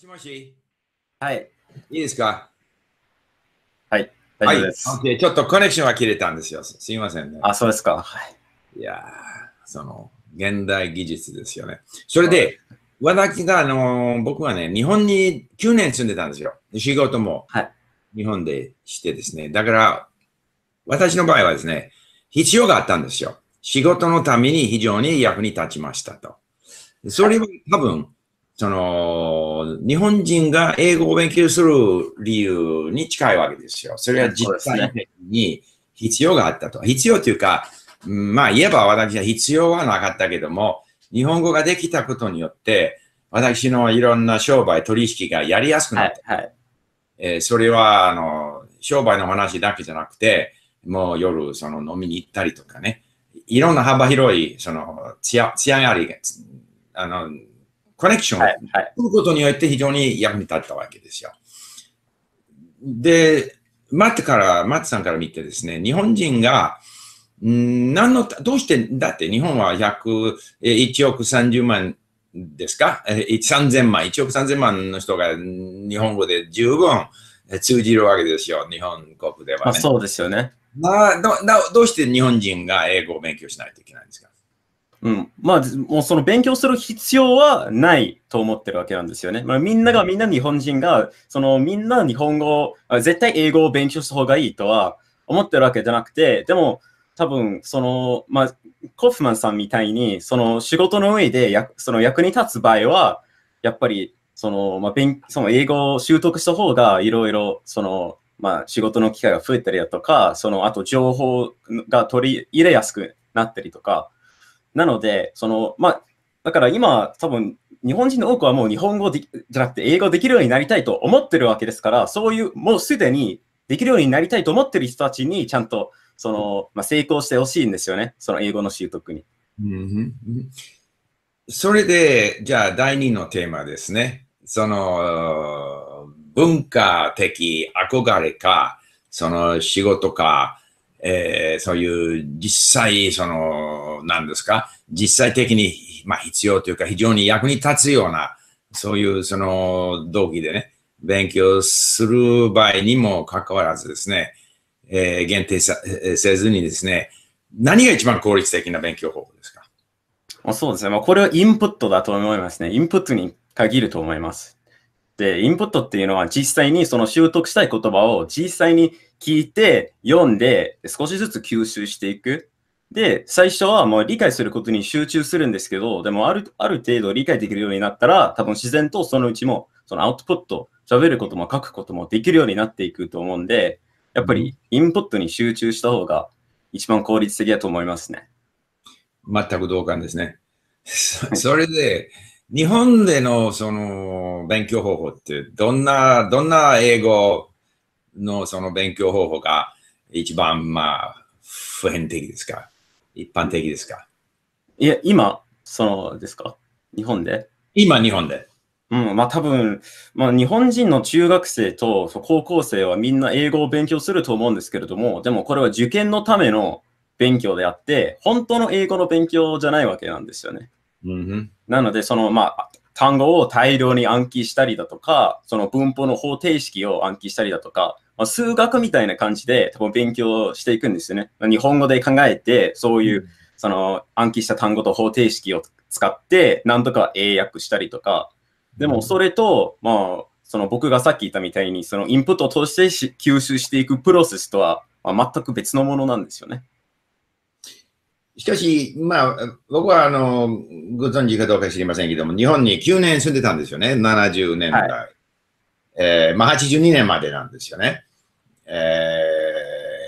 しもし。はい。いいですかはい。大丈夫です、はい。ちょっとコネクションは切れたんですよ。すいませんね。あ、そうですか。はい。いやその、現代技術ですよね。それで、はい、私が、あのー、僕はね、日本に9年住んでたんですよ。仕事も、はい、日本でしてですね。だから、私の場合はですね、必要があったんですよ。仕事のために非常に役に立ちましたと。それは多分、その、日本人が英語を勉強する理由に近いわけですよ。それは実際に必要があったと。必要というか、まあ言えば私は必要はなかったけども、日本語ができたことによって、私のいろんな商売、取引がやりやすくなった。はいはい、えそれは、あの、商売の話だけじゃなくて、もう夜、その飲みに行ったりとかね、いろんな幅広い、その、つや、つやがり、あの、コネクションを作ることによって非常に役に立ったわけですよ。で、マットから、マットさんから見てですね、日本人が、ん何の、どうして、だって日本は1 1億30万ですか ?3000 万、1億3000万の人が日本語で十分通じるわけですよ、日本国では、ね、そうですよね。まあどどうして日本人が英語を勉強しないといけないんですかうん。まあ、もうその勉強する必要はないと思ってるわけなんですよね。まあ、みんなが、みんな日本人が、そのみんな日本語、絶対英語を勉強した方がいいとは思ってるわけじゃなくて、でも、多分、その、まあ、コフマンさんみたいに、その仕事の上でやその役に立つ場合は、やっぱり、その、まあ、勉その英語を習得した方が、いろいろ、その、まあ、仕事の機会が増えたりだとか、その、あと情報が取り入れやすくなったりとか、なので、その、まあ、だから今、多分、日本人の多くはもう日本語でじゃなくて英語できるようになりたいと思ってるわけですから、そういう、もうすでにできるようになりたいと思ってる人たちに、ちゃんと、その、まあ、成功してほしいんですよね。その英語の習得に。それで、じゃあ第2のテーマですね。その、文化的憧れか、その仕事か、えー、そういう実際、その、何ですか、実際的に、まあ、必要というか、非常に役に立つような、そういうその動機でね、勉強する場合にもかかわらずですね、えー、限定さ、えー、せずにですね、何が一番効率的な勉強方法ですかそうですね。まあ、これはインプットだと思いますね。インプットに限ると思います。、インプットっていうのは実際にその習得したい言葉を実際に聞いて、読んで、少しずつ吸収していく。で、最初はもう理解することに集中するんですけど、でもある、ある程度理解できるようになったら、多分自然とそのうちも、そのアウトプット、喋ることも書くこともできるようになっていくと思うんで、やっぱりインプットに集中した方が一番効率的だと思いますね。全く同感ですね。それで、日本でのその勉強方法ってどんな、どんな英語のその勉強方法が一番まあ普遍的ですか一般的ですかいや、今、そのですか日本で今日本で。うん、まあ多分、まあ日本人の中学生と高校生はみんな英語を勉強すると思うんですけれども、でもこれは受験のための勉強であって、本当の英語の勉強じゃないわけなんですよね。うん、なので、その、まあ、単語を大量に暗記したりだとか、その文法の方程式を暗記したりだとか、まあ、数学みたいな感じで多分勉強していくんですよね。日本語で考えて、そういう、その暗記した単語と方程式を使って、なんとか英訳したりとか、でもそれと、まあ、その僕がさっき言ったみたいに、そのインプットを通して吸収していくプロセスとは、まあ、全く別のものなんですよね。しかし、まあ、僕はあの、ご存知かどうか知りませんけども、日本に9年住んでたんですよね、70年代。はい、えー、まあ、82年までなんですよね。え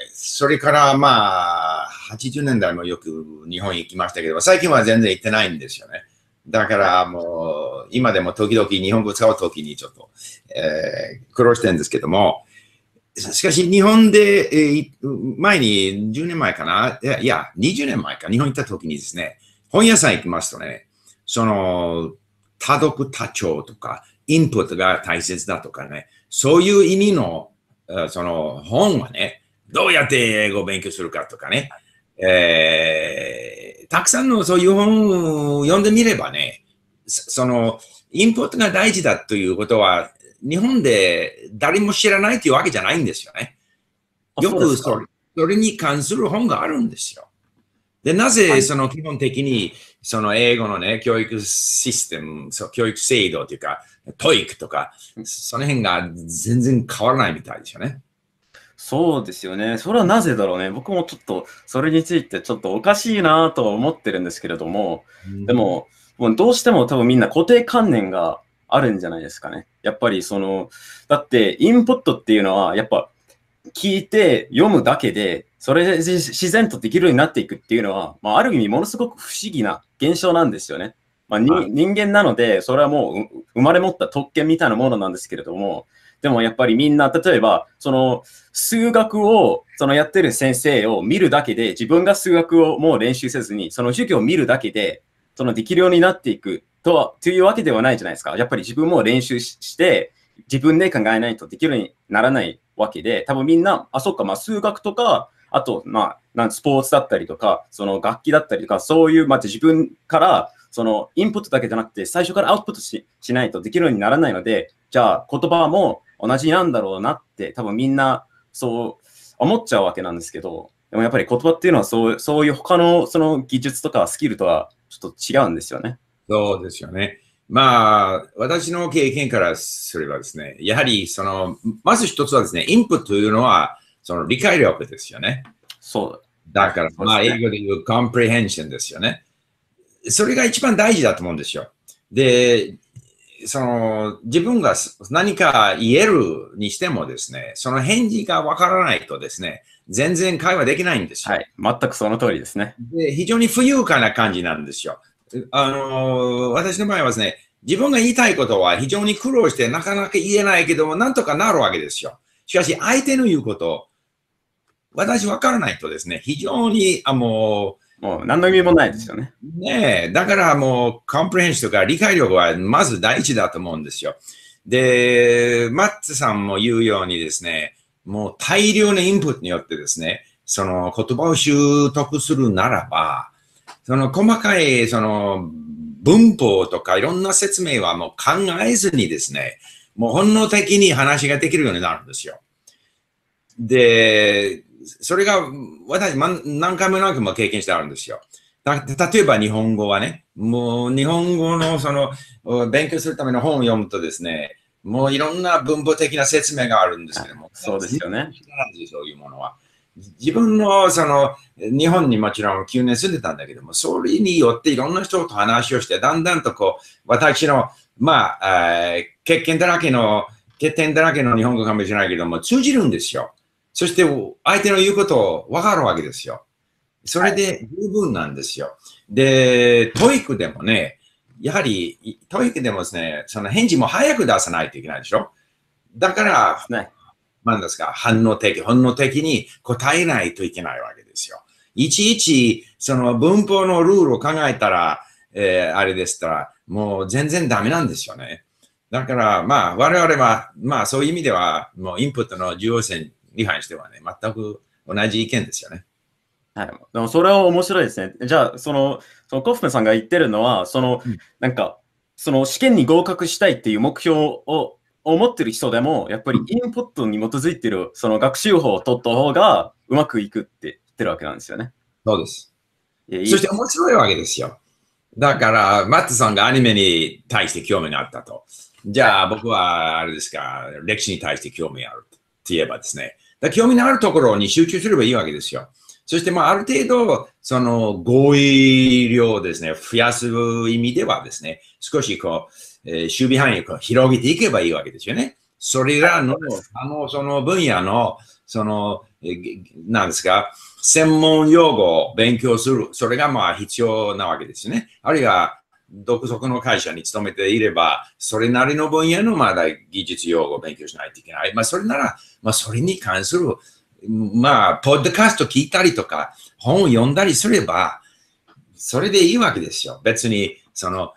ー、それから、まあ、80年代もよく日本行きましたけど、最近は全然行ってないんですよね。だからもう、今でも時々日本語使うときにちょっと、えー、苦労してるんですけども、しかし日本で、えー、前に10年前かないや、いや、20年前か、日本行った時にですね、本屋さん行きますとね、その、多読多聴とか、インプットが大切だとかね、そういう意味の、その本はね、どうやって英語を勉強するかとかね、えー、たくさんのそういう本を読んでみればね、その、インプットが大事だということは、日本で誰も知らないというわけじゃないんですよね。よくそれそれに関する本があるんですよ。で、なぜその基本的にその英語のね、教育システム、そう教育制度というか、トイックとか、その辺が全然変わらないみたいですよね。そうですよね。それはなぜだろうね。僕もちょっと、それについてちょっとおかしいなとは思ってるんですけれども、うん、でも、もうどうしても多分みんな固定観念があるんじゃないですかね。やっぱりその、だってインプットっていうのは、やっぱ聞いて読むだけで、それで自然とできるようになっていくっていうのは、まあ、ある意味ものすごく不思議な現象なんですよね。まあ、人間なので、それはもう生まれ持った特権みたいなものなんですけれども、でもやっぱりみんな、例えば、その数学をそのやってる先生を見るだけで、自分が数学をもう練習せずに、その授業を見るだけで、そのできるようになっていくとというわけではないじゃないですか。やっぱり自分も練習して、自分で考えないとできるようにならないわけで、多分みんな、あ、そっか、まあ、数学とか、あと、まあ、なんスポーツだったりとか、その楽器だったりとか、そういう、まあ、自分からそのインプットだけじゃなくて、最初からアウトプットしないとできるようにならないので、じゃあ言葉も同じなんだろうなって、多分みんなそう思っちゃうわけなんですけど、でもやっぱり言葉っていうのはそうそういう他のその技術とかスキルとはちょっと違うんですよね。そうですよね。まあ、私の経験からすればですね、やはり、その、まず一つはですね、インプットというのは、その理解力ですよね。そうだ。だから、まあ、英語で言うコンプレヘンションですよね。それが一番大事だと思うんですよ。で、その、自分が何か言えるにしてもですね、その返事がわからないとですね、全然会話できないんですよ。はい。全くその通りですね。で非常に不愉快な感じなんですよ。あの私の場合はですね、自分が言いたいことは非常に苦労してなかなか言えないけども、なんとかなるわけですよ。しかし、相手の言うこと私わからないとですね、非常に、あ、もう、もう何の意味もないですよね。ねえ、だからもう、コンプレンシとか理解力はまず第一だと思うんですよ。で、マッツさんも言うようにですね、もう大量のインプットによってですね、その言葉を習得するならば、その細かい、その、文法とかいろんな説明はもう考えずにですね、もう本能的に話ができるようになるんですよ。で、それが私何回も何回も経験してあるんですよ。例えば日本語はね、もう日本語のその勉強するための本を読むとですね、もういろんな文法的な説明があるんですけども。そうですよね。そういうものは。自分のその日本にもちろん9年住んでたんだけども、それによっていろんな人と話をして、だんだんとこう、私の、まあ、経験だらけの、欠点だらけの日本語かもしれないけども、通じるんですよ。そして相手の言うことを分かるわけですよ。それで十分なんですよ。で、トイックでもね、やはり、トイックでもですね、その返事も早く出さないといけないでしょ。だから、ね、なんですか、反応的、本能的に答えないといけないわけですよ。いちいち、その文法のルールを考えたら、えー、あれでしたら、もう全然ダメなんですよね。だから、まあ、我々は、まあ、そういう意味では、もうインプットの重要性に違反してはね、全く同じ意見ですよね。はい、でもそれは面白いですね。じゃあ、その、そのコフマさんが言ってるのは、その、うん、なんか、その試験に合格したいっていう目標を思ってる人でも、やっぱりインプットに基づいてる、その学習法を取った方がうまくいくって言ってるわけなんですよね。そうです。いいそして面白いわけですよ。だから、マッツさんがアニメに対して興味があったと。じゃあ、僕は、あれですか、歴史に対して興味あるって言えばですね。だ興味のあるところに集中すればいいわけですよ。そして、まあ、ある程度、その、合意量をですね、増やす意味ではですね、少しこう、えー、守備範囲を広げていけばいいわけですよね。それらの、あの、その分野の、その、えなんですか、専門用語を勉強する。それがまあ必要なわけですね。あるいは、独特の会社に勤めていれば、それなりの分野のまだ技術用語を勉強しないといけない。まあ、それなら、まあ、それに関する、まあ、ポッドキャスト聞いたりとか、本を読んだりすれば、それでいいわけですよ。別に、その、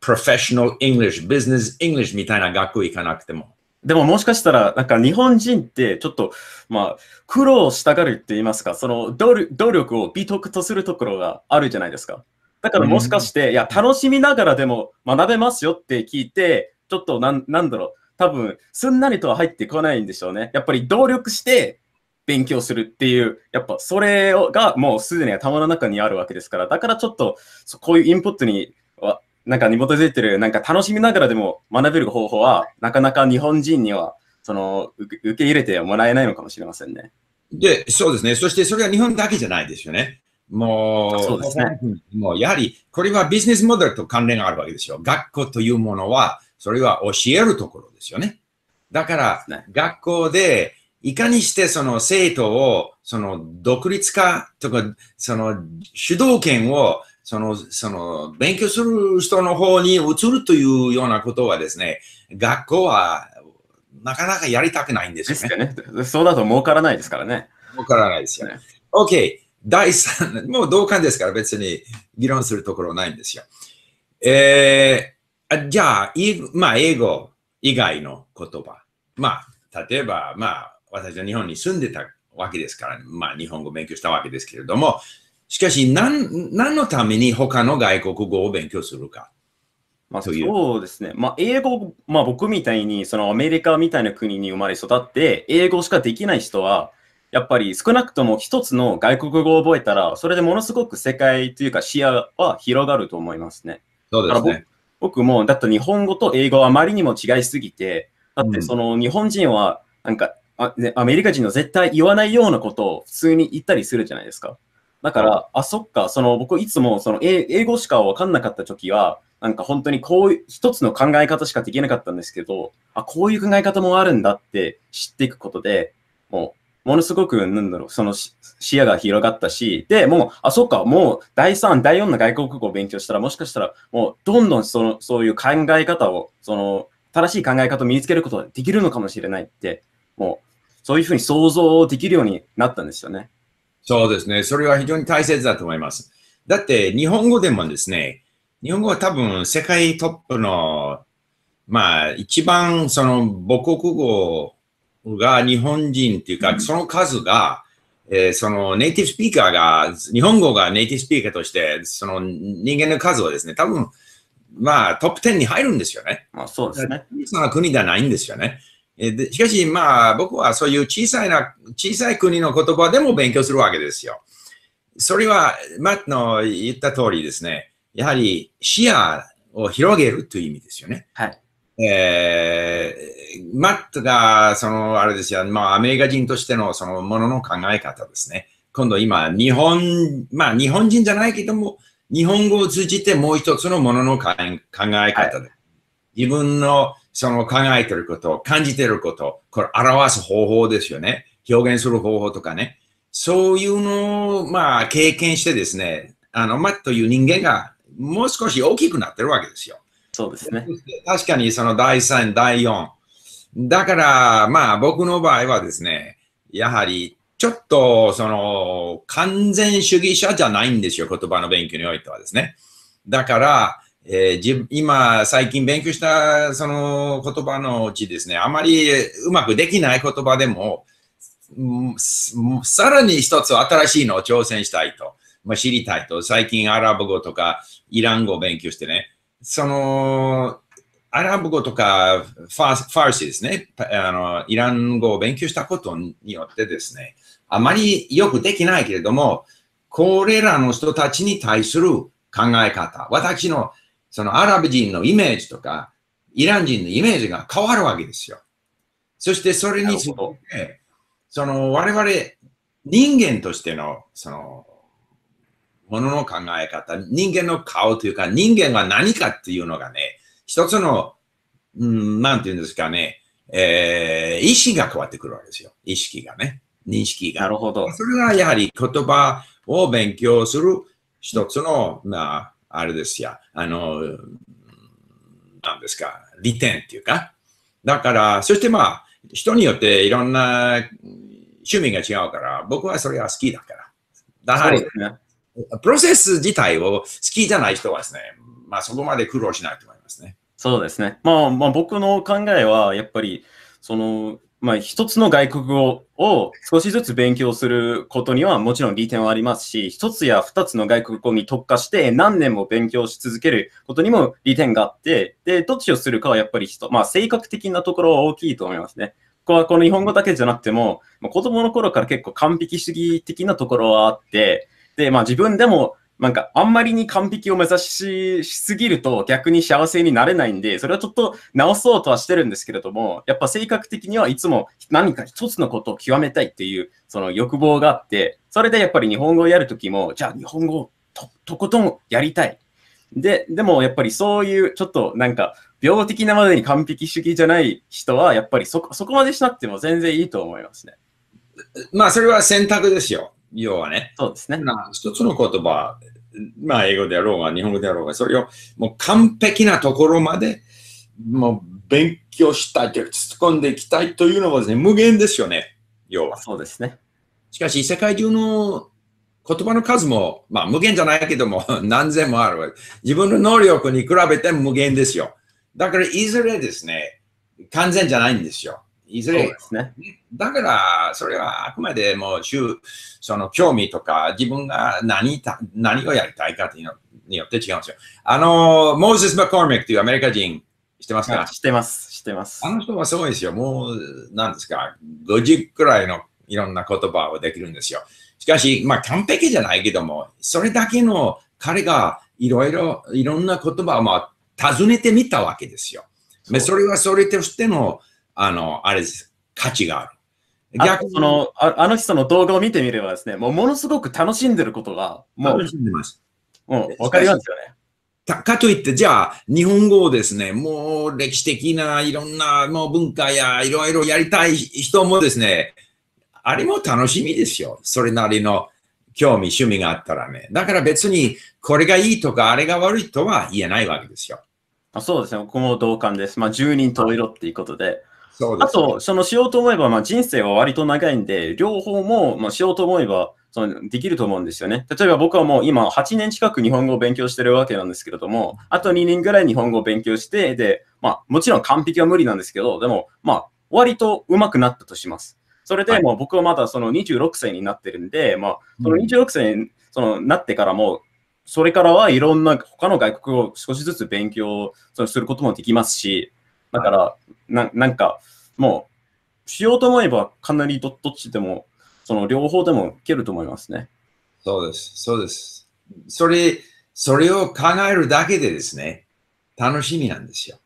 professional English, business English みたいな学校行かなくても。でももしかしたら、なんか日本人ってちょっと、まあ、苦労したがるって言いますか、その努力を美徳とするところがあるじゃないですか。だからもしかして、うん、いや、楽しみながらでも学べますよって聞いて、ちょっとなん、なんだろう、多分、すんなりとは入ってこないんでしょうね。やっぱり努力して勉強するっていう、やっぱそれがもうすでに頭の中にあるわけですから、だからちょっと、こういうインプットになんかに基づいてる、なんか楽しみながらでも学べる方法は、なかなか日本人には、その、受け入れてもらえないのかもしれませんね。で、そうですね。そしてそれは日本だけじゃないですよね。もう、そうですね。もうやはり、これはビジネスモデルと関連があるわけですよ。学校というものは、それは教えるところですよね。だから、ね、学校で、いかにしてその生徒を、その独立化とか、その主導権をその、その、勉強する人の方に移るというようなことはですね、学校はなかなかやりたくないんですよね。よねそうだと儲からないですからね。儲からないですよね。OK。第3、もう同感ですから別に議論するところないんですよ。えー、じゃあ、いまあ、英語以外の言葉。まあ、例えば、まあ、私は日本に住んでたわけですから、まあ、日本語を勉強したわけですけれども、しかし何、何のために他の外国語を勉強するか。まあ、そうですね。まあ、英語、まあ、僕みたいに、そのアメリカみたいな国に生まれ育って、英語しかできない人は、やっぱり少なくとも一つの外国語を覚えたら、それでものすごく世界というか視野は広がると思いますね。そうですね。僕も、だって日本語と英語はあまりにも違いすぎて、だってその日本人は、なんか、アメリカ人の絶対言わないようなことを普通に言ったりするじゃないですか。だから、あ、そっか、その僕いつもその英語しか分かんなかった時は、なんか本当にこういう一つの考え方しかできなかったんですけど、あ、こういう考え方もあるんだって知っていくことで、もう、ものすごく、なんだろう、その視野が広がったし、で、もう、あ、そっか、もう、第3、第4の外国語を勉強したら、もしかしたら、もう、どんどんその、そういう考え方を、その、正しい考え方を身につけることができるのかもしれないって、もう、そういうふうに想像できるようになったんですよね。そうですね。それは非常に大切だと思います。だって日本語でもですね、日本語は多分世界トップの、まあ一番その母国語が日本人っていうか、その数が、えー、そのネイティブスピーカーが、日本語がネイティブスピーカーとして、その人間の数はですね、多分、まあトップ10に入るんですよね。まあそうですね。小さな国ではないんですよね。でしかし、まあ、僕はそういう小さいな、小さい国の言葉でも勉強するわけですよ。それは、マットの言った通りですね、やはり視野を広げるという意味ですよね。はい。えー、マットが、その、あれですよ、まあ、アメリカ人としてのそのものの考え方ですね。今度今、日本、まあ、日本人じゃないけども、日本語を通じてもう一つのものの考え方で、はい、自分のその考えてること、感じてること、これ表す方法ですよね。表現する方法とかね。そういうのを、まあ、経験してですね、あの、マッという人間がもう少し大きくなってるわけですよ。そうですね。確かにその第3、第4。だから、まあ僕の場合はですね、やはりちょっとその完全主義者じゃないんですよ、言葉の勉強においてはですね。だから、えー、今、最近勉強したその言葉のうちですね、あまりうまくできない言葉でも、さらに一つ新しいのを挑戦したいと、まあ、知りたいと、最近アラブ語とかイラン語を勉強してね、その、アラブ語とかファーシーですね、あの、イラン語を勉強したことによってですね、あまりよくできないけれども、これらの人たちに対する考え方、私のそのアラブ人のイメージとか、イラン人のイメージが変わるわけですよ。そしてそれについて、その我々人間としての、その、ものの考え方、人間の顔というか、人間は何かっていうのがね、一つの、うん、なんていうんですかね、えー、意識が変わってくるわけですよ。意識がね。認識が。なるほど。それがやはり言葉を勉強する一つの、まあ、あれですや、あの、なんですか、利点っていうか。だから、そしてまあ、人によっていろんな趣味が違うから、僕はそれは好きだから。だから、ね、プロセス自体を好きじゃない人はですね、まあそこまで苦労しないと思いますね。そうですね。まあ、まあ、僕の考えは、やっぱり、その、まあ、一つの外国語を少しずつ勉強することにはもちろん利点はありますし、一つや二つの外国語に特化して何年も勉強し続けることにも利点があって、で、どっちをするかはやっぱり人、まあ、性格的なところは大きいと思いますね。ここはこの日本語だけじゃなくても、まあ、子供の頃から結構完璧主義的なところはあって、で、まあ自分でもなんか、あんまりに完璧を目指しすぎると逆に幸せになれないんで、それはちょっと直そうとはしてるんですけれども、やっぱ性格的にはいつも何か一つのことを極めたいっていう、その欲望があって、それでやっぱり日本語をやるときも、じゃあ日本語をととことんやりたい。で、でもやっぱりそういうちょっとなんか、病的なまでに完璧主義じゃない人は、やっぱりそこまでしなくても全然いいと思いますね。まあ、それは選択ですよ。要はね。そうですね。一つの言葉、まあ英語であろうが日本語であろうが、それをもう完璧なところまでもう勉強したいという突っ込んでいきたいというのはですね、無限ですよね。要は。そうですね。しかし世界中の言葉の数も、まあ無限じゃないけども 何千もある。自分の能力に比べて無限ですよ。だからいずれですね、完全じゃないんですよ。いずれ、ね、だから、それはあくまでもその興味とか、自分が何た何をやりたいかというのによって違うんですよ。あの、モーゼス・マコーミックというアメリカ人、知ってますか、知ってます、知ってます。あの人はすごいですよ。もう、なんですか、50くらいのいろんな言葉をできるんですよ。しかし、まあ、完璧じゃないけども、それだけの彼がいろいろ、いろんな言葉を、まあ、尋ねてみたわけですよ。そそれはそれとしての、あの、あれです。価値がある。逆そのああの人の動画を見てみればですね、もうものすごく楽しんでることが、もう、楽しんでます。うん、わかりますよね。かといって、じゃあ、日本語をですね、もう歴史的ないろんなもう文化やいろいろやりたい人もですね、あれも楽しみですよ。それなりの興味、趣味があったらね。だから別に、これがいいとか、あれが悪いとは言えないわけですよ。あそうですね、こも同感です。まあ、十人十色っていうことで。そうですね、あと、そのしようと思えば、まあ、人生は割と長いんで、両方も、まあ、しようと思えばそのできると思うんですよね。例えば僕はもう今8年近く日本語を勉強してるわけなんですけれども、あと2年ぐらい日本語を勉強して、で、まあ、もちろん完璧は無理なんですけど、でも、まあ、割と上手くなったとします。それでもう僕はまだその26歳になってるんで、まあ、その26歳にそのなってからも、それからはいろんな他の外国語を少しずつ勉強することもできますし、だから、ななんか、もう、しようと思えば、かなりどっちでも、その両方でもいけると思いますね。そうです、そうです。それ、それを考えるだけでですね、楽しみなんですよ。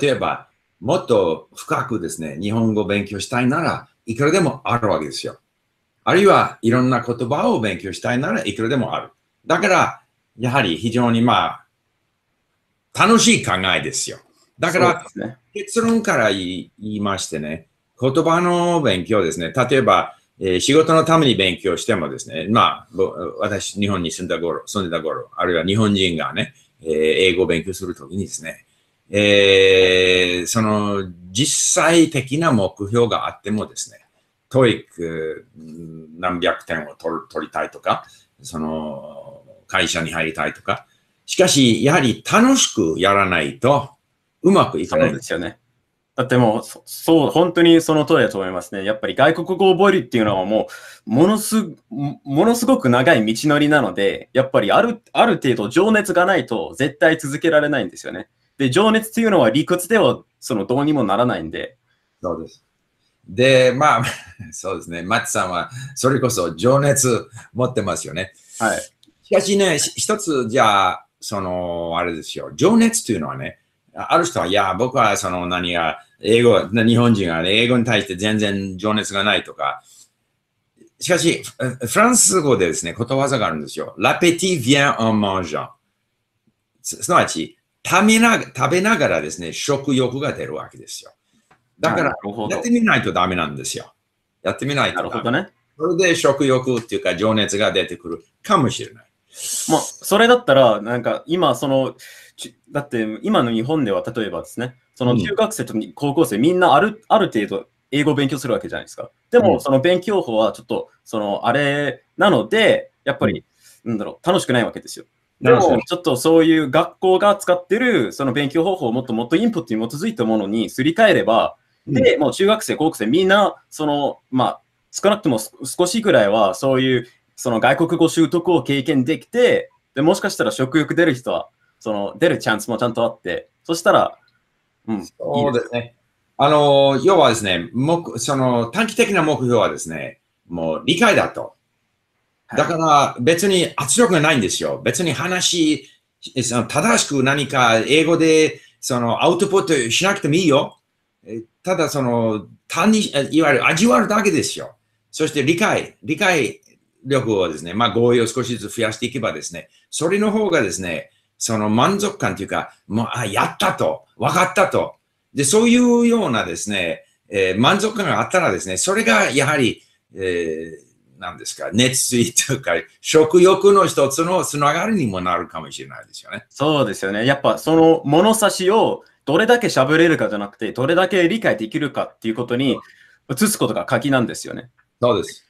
例えば、もっと深くですね、日本語を勉強したいならいくらでもあるわけですよ。あるいはいろんな言葉を勉強したいならいくらでもある。だから、やはり非常にまあ、楽しい考えですよ。だから、ね、結論から言いましてね、言葉の勉強ですね。例えば、えー、仕事のために勉強してもですね、まあ、私、日本に住んだ頃、住んでた頃、あるいは日本人がね、えー、英語を勉強するときにですね、えー、その、実際的な目標があってもですね、トイック何百点を取取りたいとか、その、会社に入りたいとか、しかし、やはり楽しくやらないと、うまくいかないですよね。だってもう、そう、本当にその通りだと思いますね。やっぱり外国語を覚えるっていうのはもう、ものす、ものすごく長い道のりなので、やっぱりある、ある程度情熱がないと絶対続けられないんですよね。で、情熱っていうのは理屈ではそのどうにもならないんで。そうです。で、まあ、そうですね。マッチさんはそれこそ情熱持ってますよね。はい。しかしね、一つじゃあ、その、あれですよ。情熱というのはね、ある人は、いや、僕はその何が、英語、日本人が、英語に対して全然情熱がないとか、しかし、フランス語でですね、ことわざがあるんですよ。ラペティ vient en mangeant。すなわち、食べな食べながらですね、食欲が出るわけですよ。だから、やってみないとダメなんですよ。やってみないと。なるほどね。それで食欲っていうか情熱が出てくるかもしれない。もう、それだったら、なんか今、その、だって今の日本では例えばですね、その中学生と高校生、みんなあるある程度英語を勉強するわけじゃないですか。でも、その勉強法はちょっと、そのあれなので、やっぱり、なんだろう、楽しくないわけですよ。でも、ちょっとそういう学校が使ってる、その勉強方法をもっともっとインプットに基づいたものにすり替えれば、で、もう中学生、高校生、みんな、その、まあ、少なくとも少しぐらいは、そういう、その外国語習得を経験できて、で、もしかしたら食欲出る人はその出るチャンスもちゃんとあって、そしたら、うん、そうですね。いいすあの、要はですね、目その短期的な目標はですね、もう理解だと。だから別に圧力がないんですよ。別に話、その正しく何か英語でそのアウトプットしなくてもいいよ。ただその単に、いわゆる味わうだけですよ。そして理解、理解力をですね、まあ合意を少しずつ増やしていけばですね、それの方がですね、その満足感というか、もう、あ、やったと、分かったと。で、そういうようなですね、えー、満足感があったらですね、それがやはり、えー、なんですか、熱意というか、食欲の一つのつながりにもなるかもしれないですよね。そうですよね。やっぱその物差しをどれだけ喋れるかじゃなくて、どれだけ理解できるかっていうことに移すことが鍵なんですよね。そうです。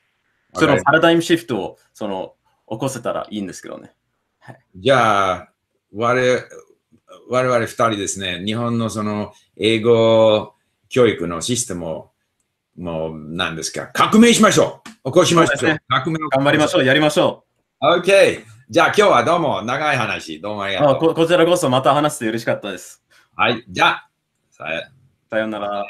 そのパラダイムシフトをその起こせたらいいんですけどね。はい、じゃあ、我我々二人ですね、日本のその英語教育のシステムもう何ですか、革命しましょう起こしましょう、ね、革命頑張りましょうやりましょう !OK! じゃあ今日はどうも長い話、どうもありがとう。ここちらこそまた話してよろしかったです。はい、じゃあ、さよさよなら。